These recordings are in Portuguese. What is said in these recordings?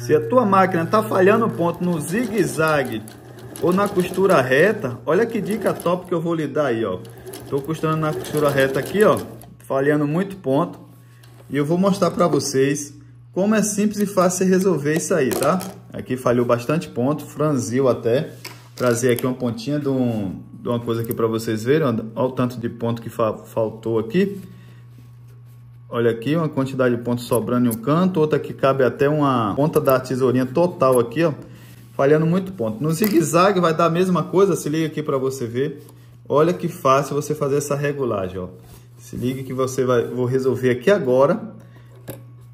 Se a tua máquina está falhando o ponto no zigue-zague ou na costura reta, olha que dica top que eu vou lhe dar aí, ó. Estou costurando na costura reta aqui, ó, falhando muito ponto. E eu vou mostrar para vocês como é simples e fácil resolver isso aí, tá? Aqui falhou bastante ponto, franziu até. Trazer aqui uma pontinha de, um, de uma coisa aqui para vocês verem, Olha o tanto de ponto que fa faltou aqui. Olha aqui, uma quantidade de pontos sobrando em um canto, outra que cabe até uma ponta da tesourinha total aqui, ó, falhando muito ponto. No zigue-zague vai dar a mesma coisa, se liga aqui para você ver. Olha que fácil você fazer essa regulagem, ó. Se liga que você vai, vou resolver aqui agora,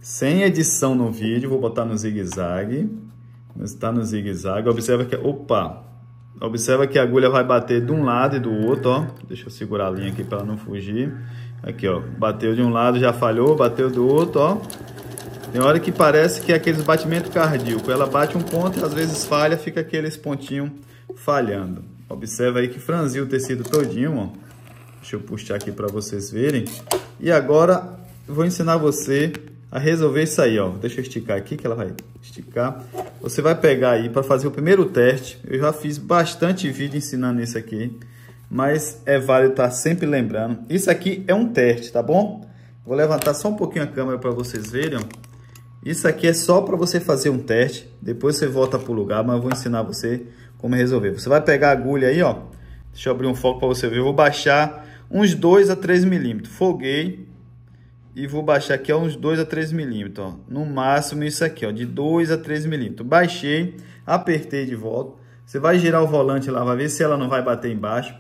sem edição no vídeo, vou botar no zigue-zague. Está no zigue-zague, observa que, opa, observa que a agulha vai bater de um lado e do outro, ó. Deixa eu segurar a linha aqui para ela não fugir. Aqui, ó. Bateu de um lado, já falhou. Bateu do outro, ó. Tem hora que parece que é aqueles batimentos cardíacos. Ela bate um ponto e às vezes falha, fica aqueles pontinhos falhando. Observa aí que franziu o tecido todinho, ó. Deixa eu puxar aqui para vocês verem. E agora vou ensinar você a resolver isso aí, ó. Deixa eu esticar aqui que ela vai esticar. Você vai pegar aí para fazer o primeiro teste. Eu já fiz bastante vídeo ensinando isso aqui mas é válido estar tá sempre lembrando. Isso aqui é um teste, tá bom? Vou levantar só um pouquinho a câmera para vocês verem. Isso aqui é só para você fazer um teste, depois você volta para o lugar, mas eu vou ensinar você como resolver. Você vai pegar a agulha aí, ó. Deixa eu abrir um foco para você ver. Eu vou baixar uns 2 a 3 milímetros. Foguei e vou baixar aqui ó, uns 2 a 3 milímetros, ó. No máximo isso aqui, ó, de 2 a 3 milímetros. Baixei, apertei de volta. Você vai girar o volante lá, vai ver se ela não vai bater embaixo.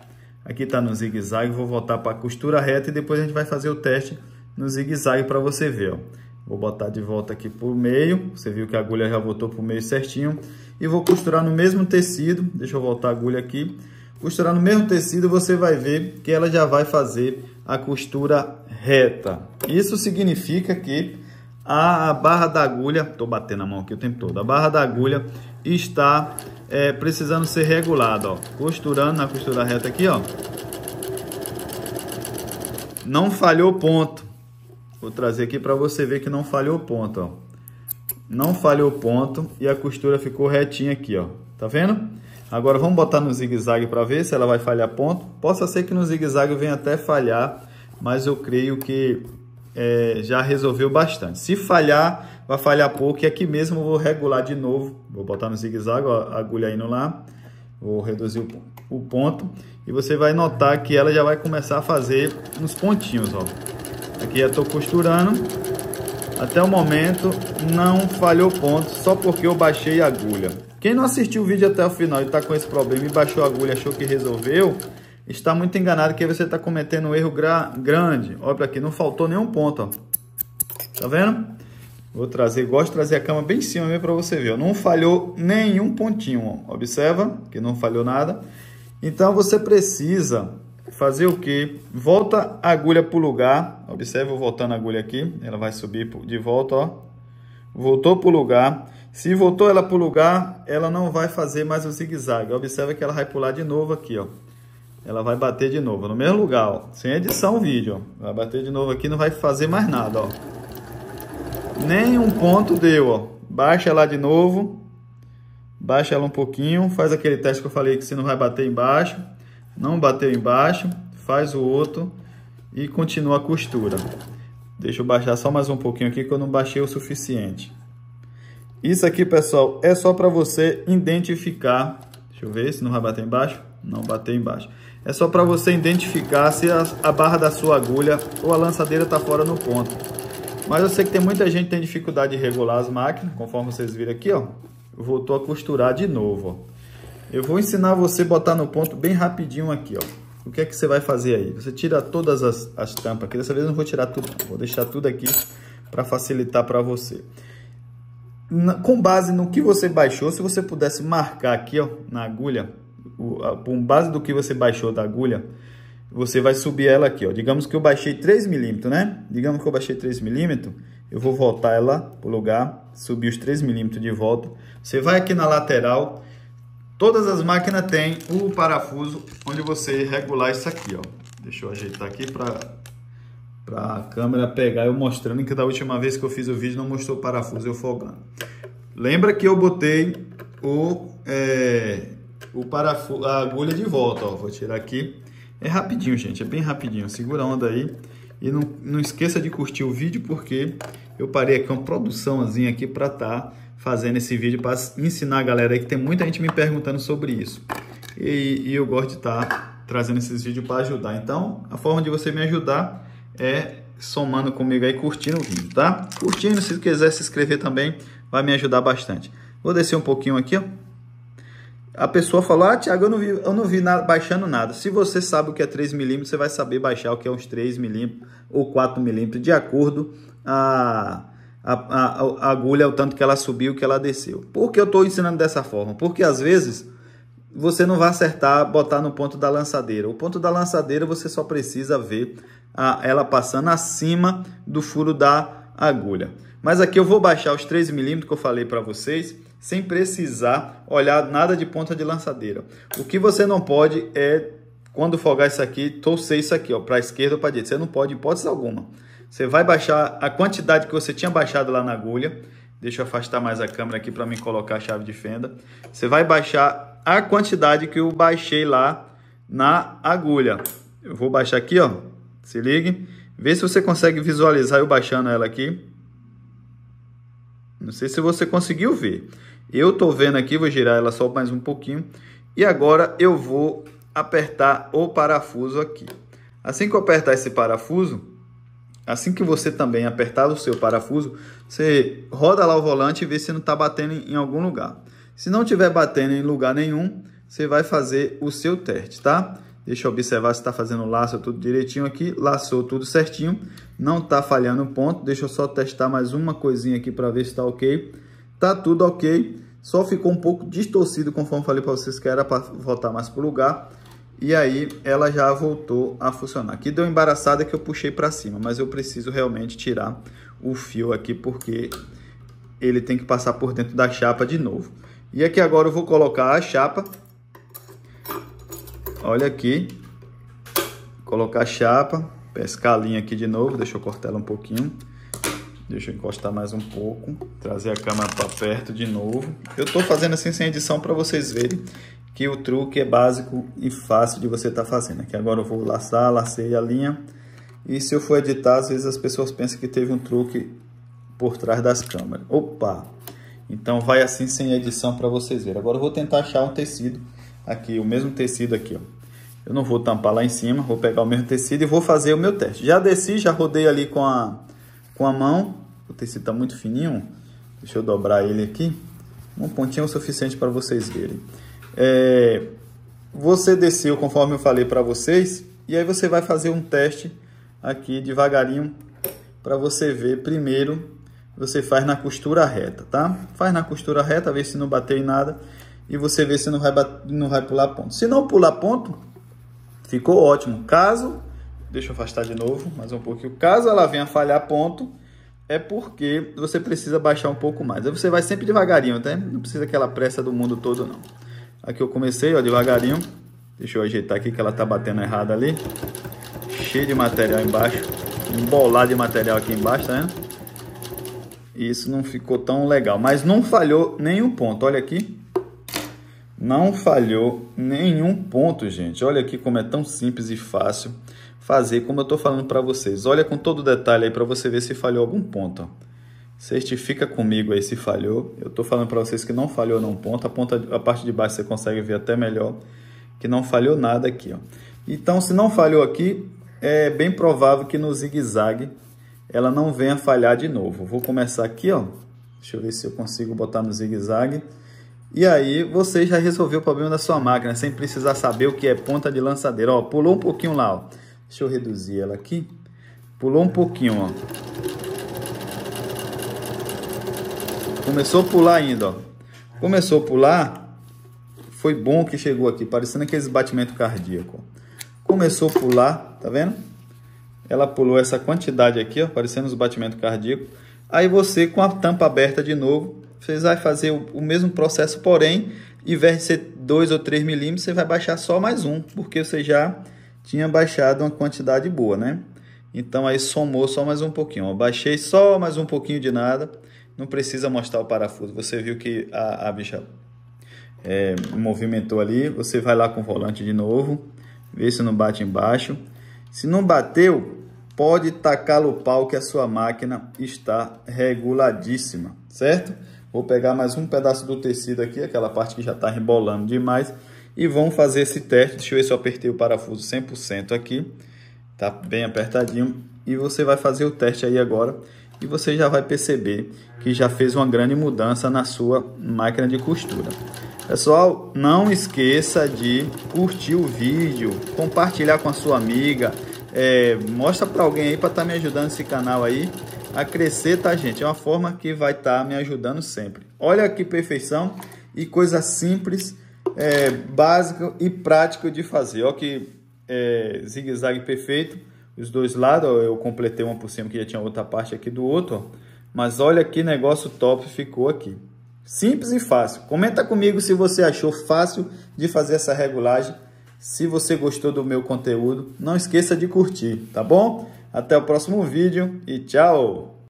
Aqui está no zigue-zague, vou voltar para a costura reta e depois a gente vai fazer o teste no zigue-zague para você ver. Ó. Vou botar de volta aqui para o meio, você viu que a agulha já voltou para o meio certinho. E vou costurar no mesmo tecido, deixa eu voltar a agulha aqui. Costurar no mesmo tecido, você vai ver que ela já vai fazer a costura reta. Isso significa que a barra da agulha, estou batendo a mão aqui o tempo todo, a barra da agulha está é, precisando ser regulado, ó. Costurando na costura reta aqui, ó. Não falhou ponto. Vou trazer aqui para você ver que não falhou ponto, ó. Não falhou ponto e a costura ficou retinha aqui, ó. Tá vendo? Agora vamos botar no zigue-zague para ver se ela vai falhar ponto. Possa ser que no zigue-zague venha até falhar, mas eu creio que é, já resolveu bastante. Se falhar, vai falhar pouco. E aqui mesmo vou regular de novo, vou botar no zigue-zague, a agulha indo lá, vou reduzir o, o ponto. E você vai notar que ela já vai começar a fazer uns pontinhos, ó. Aqui já estou costurando. Até o momento não falhou ponto, só porque eu baixei a agulha. Quem não assistiu o vídeo até o final e está com esse problema e baixou a agulha, achou que resolveu, está muito enganado que você está cometendo um erro grande. Olha aqui, não faltou nenhum ponto, ó. Tá vendo? Vou trazer, gosto de trazer a cama bem em cima mesmo para você ver. Ó. Não falhou nenhum pontinho. Ó. Observa que não falhou nada. Então você precisa fazer o que? Volta a agulha para o lugar. Observe eu voltando a agulha aqui. Ela vai subir de volta. Ó. Voltou para o lugar. Se voltou ela para o lugar, ela não vai fazer mais o zigue-zague. Observe que ela vai pular de novo aqui. ó. Ela vai bater de novo no mesmo lugar. Ó. Sem edição o vídeo. Ó. Vai bater de novo aqui não vai fazer mais nada. Ó. Nenhum ponto deu, ó. Baixa lá de novo. Baixa ela um pouquinho. Faz aquele teste que eu falei que você não vai bater embaixo. Não bateu embaixo. Faz o outro. E continua a costura. Deixa eu baixar só mais um pouquinho aqui que eu não baixei o suficiente. Isso aqui, pessoal, é só para você identificar. Deixa eu ver se não vai bater embaixo. Não bater embaixo. É só para você identificar se a, a barra da sua agulha ou a lançadeira está fora no ponto. Mas eu sei que tem muita gente que tem dificuldade de regular as máquinas, conforme vocês viram aqui, ó. Voltou a costurar de novo, ó. Eu vou ensinar você a botar no ponto bem rapidinho aqui, ó. O que é que você vai fazer aí? Você tira todas as, as tampas aqui. Dessa vez eu não vou tirar tudo, vou deixar tudo aqui para facilitar para você. Na, com base no que você baixou, se você pudesse marcar aqui ó, na agulha, o, a, com base do que você baixou da agulha, você vai subir ela aqui, ó. Digamos que eu baixei 3 milímetros, né? Digamos que eu baixei 3 milímetros, eu vou voltar ela pro lugar, subir os 3 milímetros de volta. Você vai aqui na lateral, todas as máquinas têm o parafuso onde você regular isso aqui, ó. Deixa eu ajeitar aqui para para a câmera pegar eu mostrando que da última vez que eu fiz o vídeo não mostrou o parafuso eu folgando. Lembra que eu botei o, é, o parafuso, a agulha de volta, ó. Vou tirar aqui é rapidinho, gente, é bem rapidinho. Segura a onda aí e não, não esqueça de curtir o vídeo porque eu parei aqui uma produçãozinha aqui para estar tá fazendo esse vídeo para ensinar a galera aí que tem muita gente me perguntando sobre isso. E, e eu gosto de estar tá trazendo esses vídeos para ajudar. Então, a forma de você me ajudar é somando comigo aí, curtindo o vídeo, tá? Curtindo, se quiser se inscrever também, vai me ajudar bastante. Vou descer um pouquinho aqui, ó a pessoa falou, ah, Tiago, eu não vi, eu não vi nada, baixando nada. Se você sabe o que é 3 milímetros, você vai saber baixar o que é uns 3 milímetros ou 4 milímetros, de acordo a, a, a, a agulha, o tanto que ela subiu, o que ela desceu. Por que eu estou ensinando dessa forma? Porque às vezes você não vai acertar, botar no ponto da lançadeira. O ponto da lançadeira você só precisa ver a, ela passando acima do furo da agulha. Mas aqui eu vou baixar os 3 milímetros que eu falei para vocês sem precisar olhar nada de ponta de lançadeira. O que você não pode é, quando folgar isso aqui, torcer isso aqui, ó, para a esquerda ou para a direita. Você não pode, hipótese alguma. Você vai baixar a quantidade que você tinha baixado lá na agulha. Deixa eu afastar mais a câmera aqui para mim colocar a chave de fenda. Você vai baixar a quantidade que eu baixei lá na agulha. Eu vou baixar aqui, ó. Se ligue. Vê se você consegue visualizar eu baixando ela aqui. Não sei se você conseguiu ver. Eu estou vendo aqui, vou girar ela só mais um pouquinho. E agora eu vou apertar o parafuso aqui. Assim que eu apertar esse parafuso, assim que você também apertar o seu parafuso, você roda lá o volante e vê se não está batendo em algum lugar. Se não estiver batendo em lugar nenhum, você vai fazer o seu teste, tá? Deixa eu observar se está fazendo o laço tudo direitinho aqui. Laçou tudo certinho. Não está falhando o ponto. Deixa eu só testar mais uma coisinha aqui para ver se está ok. Tá tudo ok, só ficou um pouco distorcido, conforme falei para vocês que era para voltar mais para o lugar. E aí ela já voltou a funcionar. Aqui deu embaraçada que eu puxei para cima, mas eu preciso realmente tirar o fio aqui porque ele tem que passar por dentro da chapa de novo. E aqui agora eu vou colocar a chapa. Olha aqui. Colocar a chapa, pescar a linha aqui de novo, deixa eu cortar ela um pouquinho. Deixa eu encostar mais um pouco, trazer a câmera para perto de novo. Eu estou fazendo assim sem edição para vocês verem que o truque é básico e fácil de você estar tá fazendo. Aqui agora eu vou laçar, lacei a linha. E se eu for editar, às vezes as pessoas pensam que teve um truque por trás das câmeras. Opa! Então vai assim sem edição para vocês verem. Agora eu vou tentar achar um tecido aqui, o mesmo tecido aqui, ó. Eu não vou tampar lá em cima, vou pegar o mesmo tecido e vou fazer o meu teste. Já desci, já rodei ali com a com a mão, o tecido está muito fininho, deixa eu dobrar ele aqui. Uma pontinha é o suficiente para vocês verem. É, você desceu conforme eu falei para vocês e aí você vai fazer um teste aqui devagarinho para você ver primeiro você faz na costura reta, tá? Faz na costura reta, vê se não bateu em nada e você vê se não vai, não vai pular ponto. Se não pular ponto, ficou ótimo. Caso Deixa eu afastar de novo, mais um pouquinho. Caso ela venha falhar ponto, é porque você precisa baixar um pouco mais. Aí você vai sempre devagarinho, até né? não precisa aquela pressa do mundo todo, não. Aqui eu comecei, ó, devagarinho. Deixa eu ajeitar aqui que ela tá batendo errado ali. Cheio de material embaixo. Embolado de material aqui embaixo, tá vendo? E isso não ficou tão legal. Mas não falhou nenhum ponto. Olha aqui. Não falhou nenhum ponto, gente. Olha aqui como é tão simples e fácil fazer como eu estou falando para vocês. Olha com todo detalhe aí para você ver se falhou algum ponto. Certifica comigo aí se falhou. Eu estou falando para vocês que não falhou num ponto. A, ponta, a parte de baixo você consegue ver até melhor que não falhou nada aqui. Ó. Então, se não falhou aqui, é bem provável que no zigue-zague ela não venha falhar de novo. Vou começar aqui, ó. Deixa eu ver se eu consigo botar no zigue-zague. E aí você já resolveu o problema da sua máquina, sem precisar saber o que é ponta de lançadeira. Ó, pulou um pouquinho lá, ó. Deixa eu reduzir ela aqui. Pulou um pouquinho, ó. Começou a pular ainda, ó. Começou a pular, foi bom que chegou aqui, parecendo aqueles batimentos cardíacos. Começou a pular, tá vendo? Ela pulou essa quantidade aqui, ó, parecendo os batimentos cardíacos. Aí você, com a tampa aberta de novo, você vai fazer o, o mesmo processo, porém, em vez de ser 2 ou 3 milímetros, você vai baixar só mais um, porque você já tinha baixado uma quantidade boa, né? Então aí somou só mais um pouquinho. baixei só mais um pouquinho de nada. Não precisa mostrar o parafuso. Você viu que a, a bicha é, movimentou ali. Você vai lá com o volante de novo. Vê se não bate embaixo. Se não bateu, pode tacar o pau que a sua máquina está reguladíssima, certo? Vou pegar mais um pedaço do tecido aqui, aquela parte que já está rebolando demais, e vamos fazer esse teste. Deixa eu ver se eu apertei o parafuso 100% aqui. Tá bem apertadinho. E você vai fazer o teste aí agora e você já vai perceber que já fez uma grande mudança na sua máquina de costura. Pessoal, não esqueça de curtir o vídeo, compartilhar com a sua amiga, é, mostra para alguém aí para estar tá me ajudando esse canal aí a crescer, tá gente? É uma forma que vai estar tá me ajudando sempre. Olha que perfeição e coisa simples é, básico e prático de fazer. Olha que é, zigue-zague perfeito, os dois lados, ó, eu completei uma por cima que já tinha outra parte aqui do outro, ó. mas olha que negócio top ficou aqui. Simples e fácil. Comenta comigo se você achou fácil de fazer essa regulagem. Se você gostou do meu conteúdo, não esqueça de curtir, tá bom? Até o próximo vídeo e tchau!